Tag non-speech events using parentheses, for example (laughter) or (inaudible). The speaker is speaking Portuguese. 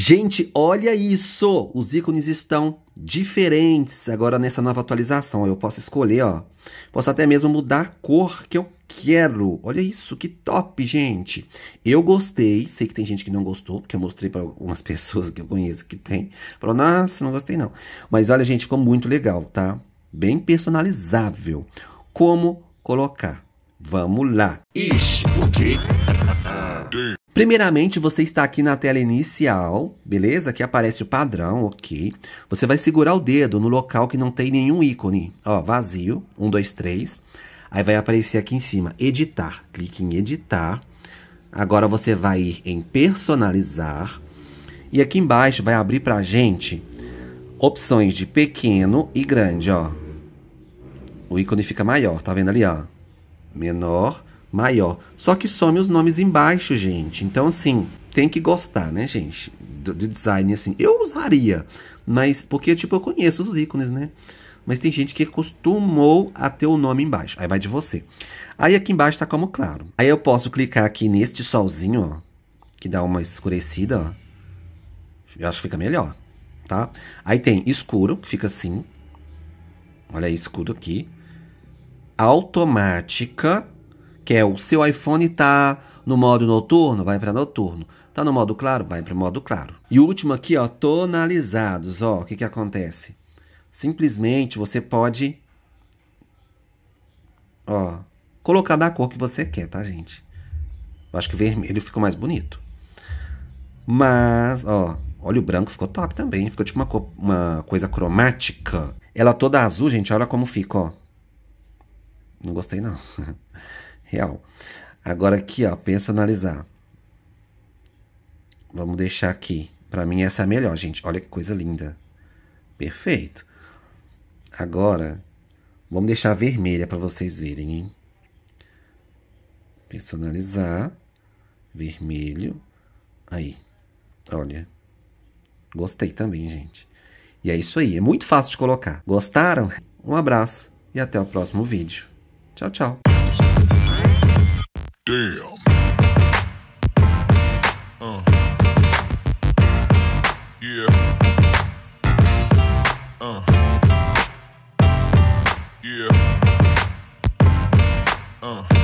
Gente, olha isso! Os ícones estão diferentes agora nessa nova atualização. Eu posso escolher, ó. Posso até mesmo mudar a cor que eu quero. Olha isso, que top, gente! Eu gostei. Sei que tem gente que não gostou, porque eu mostrei para algumas (laughs) pessoas que eu conheço que tem. Falou, nossa, não gostei não. Mas olha, gente, ficou muito legal, tá? Bem personalizável. Como colocar? Vamos lá! Ixi, o quê? Primeiramente, você está aqui na tela inicial, beleza? Aqui aparece o padrão, ok. Você vai segurar o dedo no local que não tem nenhum ícone. Ó, vazio, 1, 2, 3. Aí vai aparecer aqui em cima, editar. Clique em editar. Agora você vai ir em personalizar. E aqui embaixo vai abrir pra gente opções de pequeno e grande, ó. O ícone fica maior, tá vendo ali, ó? Menor maior. Só que some os nomes embaixo, gente. Então, assim, tem que gostar, né, gente? Do, de design, assim. Eu usaria, mas porque, tipo, eu conheço os ícones, né? Mas tem gente que acostumou a ter o nome embaixo. Aí vai de você. Aí aqui embaixo tá como claro. Aí eu posso clicar aqui neste solzinho, ó. Que dá uma escurecida, ó. Eu acho que fica melhor, tá? Aí tem escuro, que fica assim. Olha aí, escuro aqui. Automática, que é o seu iPhone tá no modo noturno, vai para noturno. Tá no modo claro, vai para modo claro. E o último aqui, ó, tonalizados, ó, o que que acontece? Simplesmente você pode ó, colocar da cor que você quer, tá, gente? Eu acho que vermelho ficou mais bonito. Mas, ó, olha o branco ficou top também, ficou tipo uma, uma coisa cromática. Ela toda azul, gente, olha como fica, ó. Não gostei não. (laughs) real. Agora aqui, ó, pensa analisar. Vamos deixar aqui. Para mim essa é a melhor, gente. Olha que coisa linda. Perfeito. Agora, vamos deixar vermelha para vocês verem, hein? Personalizar. Vermelho. Aí. Olha. Gostei também, gente. E é isso aí. É muito fácil de colocar. Gostaram? Um abraço e até o próximo vídeo. Tchau, tchau. Damn. Uh. Yeah. Uh. Yeah. Uh.